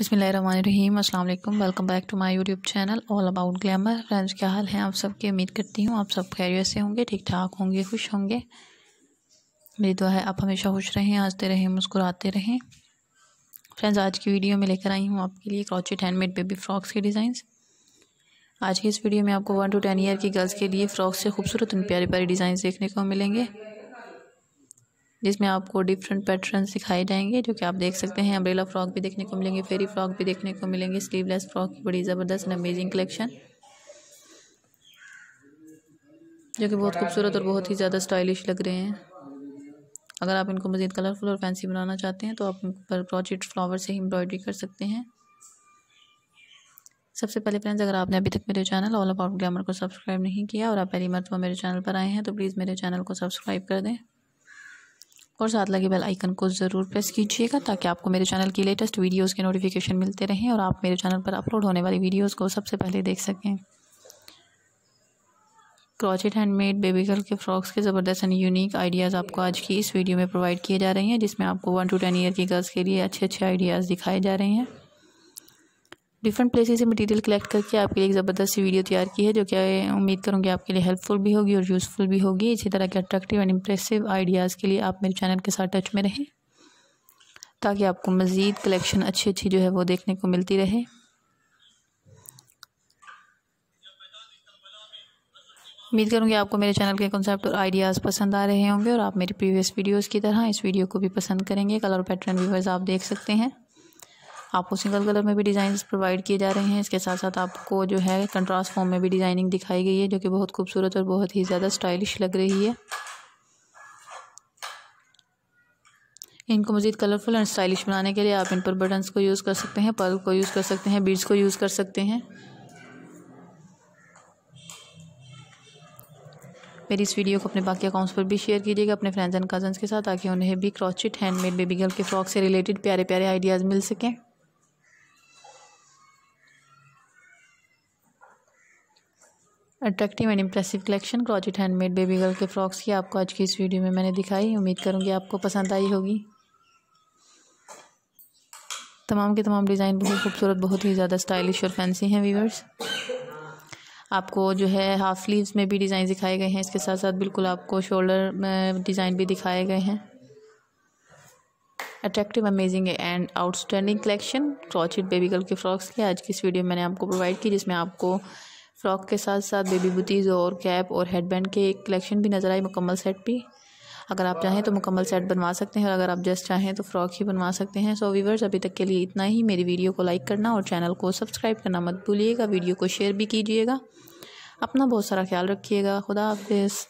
अस्सलाम वालेकुम welcome back to my YouTube channel all about glamour friends क्या हाल है आप सबकी उम्मीद करती हूँ आप सब खैरियत से होंगे ठीक ठाक होंगे खुश होंगे मेरी दुआ है आप हमेशा खुश रहें हंसते रहें मुस्कुराते रहें फ्रेंड्स आज की वीडियो में लेकर आई हूँ आपके लिए क्रॉचेट हैंडमेड बेबी फ्रॉक्स के डिज़ाइंस आज की इस वीडियो में आपको वन टू टेन ईयर की गर्ल्स के लिए फ़्रॉक्स से खूबसूरत उन प्यारे प्यारे डिज़ाइन देखने को मिलेंगे जिसमें आपको डिफरेंट पैटर्न सिखाए जाएंगे जो कि आप देख सकते हैं अम्ब्रेला फ्रॉक भी देखने को मिलेंगे फेरी फ्रॉक भी देखने को मिलेंगे स्लीवलेस फ्रॉक की बड़ी ज़बरदस्त एंड अमेजिंग कलेक्शन जो कि बहुत खूबसूरत और बहुत ही ज़्यादा स्टाइलिश लग रहे हैं अगर आप इनको मज़ीद कलरफुल और फैंसी बनाना चाहते हैं तो आप इन पर फ्लावर से ही एम्ब्रॉयडरी कर सकते हैं सबसे पहले फ्रेंड्स अगर आपने अभी तक मेरे चैनल ऑल अबाउट ग्लैमर को सब्सक्राइब नहीं किया और आप पहली मरतबा मेरे चैनल पर आए हैं तो प्लीज़ मेरे चैनल को सब्सक्राइब कर दें और साथ लगे बेल आइकन को ज़रूर प्रेस कीजिएगा ताकि आपको मेरे चैनल की लेटेस्ट वीडियोज़ के नोटिफिकेशन मिलते रहें और आप मेरे चैनल पर अपलोड होने वाली वीडियोज़ को सबसे पहले देख सकें क्रॉचेट हैंडमेड बेबी गर्ल के फ्रॉक्स के ज़बरदस्त एंड यूनिक आइडियाज़ आपको आज की इस वीडियो में प्रोवाइड किए जा रहे हैं जिसमें आपको वन टू टेन ईयर की गर्ल्स के लिए अच्छे अच्छे आइडियाज़ दिखाए जा रहे हैं डिफरेंट प्लेसेस से मटेरियल कलेक्ट करके आपके लिए एक ज़बरदस्त वीडियो तैयार की है जो कि उम्मीद करूँगी आपके लिए हेल्पफुल भी होगी और यूज़फुल भी होगी इसी तरह के अट्रैक्टिव एंड इम्प्रेसिव आइडियाज़ के लिए आप मेरे चैनल के साथ टच में रहें ताकि आपको मज़ीद कलेक्शन अच्छी अच्छी जो है वो देखने को मिलती रहे उम्मीद करूँगी आपको मेरे चैनल के कॉन्सेप्ट और आइडियाज़ पसंद आ रहे होंगे और आप मेरी प्रीवियस वीडियोस की तरह इस वीडियो को भी पसंद करेंगे कलर पैटर्न व्यूवर्स आप देख सकते हैं आपको सिंगल कलर में भी डिज़ाइन प्रोवाइड किए जा रहे हैं इसके साथ साथ आपको जो है कंट्रास्ट फॉर्म में भी डिज़ाइनिंग दिखाई गई है जो कि बहुत खूबसूरत और बहुत ही ज़्यादा स्टाइलिश लग रही है इनको मज़ीद कलरफुल एंड स्टाइलिश बनाने के लिए आप इन पर बटन्स को यूज़ कर सकते हैं पर्ल को यूज़ कर सकते हैं बीड्स को यूज़ कर सकते हैं मेरी इस वीडियो को अपने बाकी अकाउंट्स पर भी शेयर कीजिएगा अपने फ्रेंड्स एंड कजन्स के साथ ताकि उन्हें भी क्रॉचिट हैंडमेड बेबी गर्ल के फ्रॉक से रिलेटेड प्यारे प्यारे आइडियाज़ मिल सकें attractive and impressive collection crochet handmade baby girl के फ्रॉक्स की आपको आज की इस वीडियो में मैंने दिखाई उम्मीद करूँगी आपको पसंद आई होगी तमाम के तमाम डिज़ाइन बहुत खूबसूरत बहुत ही ज़्यादा स्टाइलिश और फैंसी हैं वीवर्स आपको जो है हाफ स्लीव्स में भी डिज़ाइन दिखाए गए हैं इसके साथ साथ बिल्कुल आपको शोल्डर डिज़ाइन भी दिखाए गए हैं attractive amazing and outstanding collection crochet baby girl के फ्रॉक्स की आज की इस वीडियो मैंने आपको प्रोवाइड की जिसमें आपको फ़्रॉक के साथ साथ बेबी बुटीज़ और कैप और हेडबैंड के एक कलेक्शन भी नज़र आई मुकम्मल सेट भी अगर आप चाहें तो मुकम्मल सेट बनवा सकते हैं और अगर आप जस्ट चाहें तो फ़्रॉक ही बनवा सकते हैं सो वीवर्स अभी तक के लिए इतना ही मेरी वीडियो को लाइक करना और चैनल को सब्सक्राइब करना मत भूलिएगा वीडियो को शेयर भी कीजिएगा अपना बहुत सारा ख्याल रखिएगा खुदा हाफिज़